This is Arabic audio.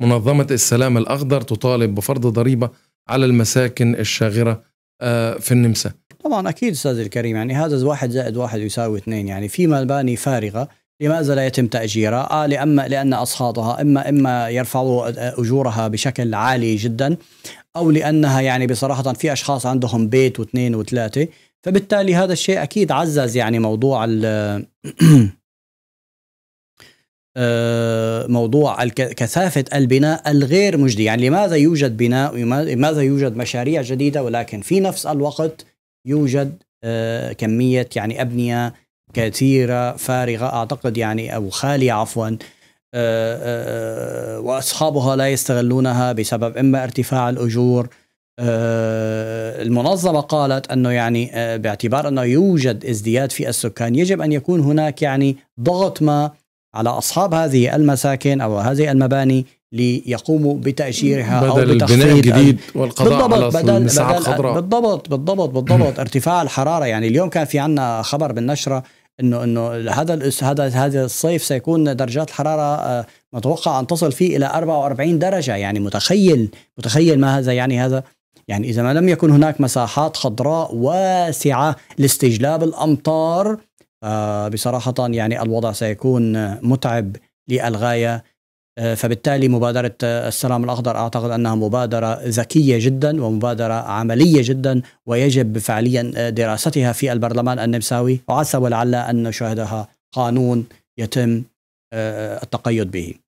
منظمة السلام الأخضر تطالب بفرض ضريبة على المساكن الشاغرة آه، في النمسا طبعا أكيد أستاذ الكريم يعني هذا واحد زائد واحد يساوي اثنين يعني في مباني فارغة لماذا لا يتم تأجيرها؟ آه لأما لأن أصحابها إما إما يرفعوا آه، أجورها بشكل عالي جدا أو لأنها يعني بصراحة في أشخاص عندهم بيت واثنين وثلاثة فبالتالي هذا الشيء أكيد عزز يعني موضوع ال آه، موضوع كثافة البناء الغير مجدي يعني لماذا يوجد بناء لماذا يوجد مشاريع جديدة ولكن في نفس الوقت يوجد آه، كمية يعني أبنية كثيرة فارغة أعتقد يعني أو خالية عفوا آه، آه، وأصحابها لا يستغلونها بسبب إما ارتفاع الأجور المنظمة قالت أنه يعني باعتبار أنه يوجد ازدياد في السكان يجب أن يكون هناك يعني ضغط ما على اصحاب هذه المساكن او هذه المباني ليقوموا بتأشيرها بدل أو بتخفيض البناء الجديد والقضاء بالضبط على بدل المساحة الخضراء بالضبط بالضبط بالضبط ارتفاع الحرارة يعني اليوم كان في عنا خبر بالنشرة انه انه هذا هذا هذا الصيف سيكون درجات الحراره آه، متوقع ان تصل فيه الى 44 درجه يعني متخيل متخيل ما هذا يعني هذا يعني اذا ما لم يكن هناك مساحات خضراء واسعه لاستجلاب الامطار آه، بصراحة يعني الوضع سيكون متعب للغاية آه، فبالتالي مبادرة آه، السلام الأخضر أعتقد أنها مبادرة ذكية جدا ومبادرة عملية جدا ويجب فعليا دراستها في البرلمان النمساوي وعسى ولعل أن نشاهدها قانون يتم التقيد به